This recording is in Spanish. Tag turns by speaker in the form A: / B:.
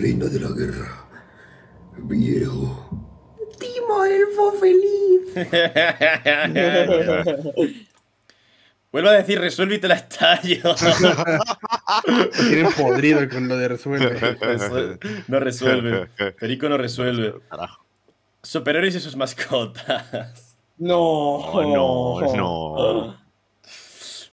A: reina de la guerra, viejo. Timo, elfo feliz.
B: Vuelvo a decir, resuelve y
C: te la estallo.
D: Tienen podrido con lo de resuelve. No resuelve.
C: Perico no resuelve. Superhéroes y sus mascotas.
E: No, oh, no, no.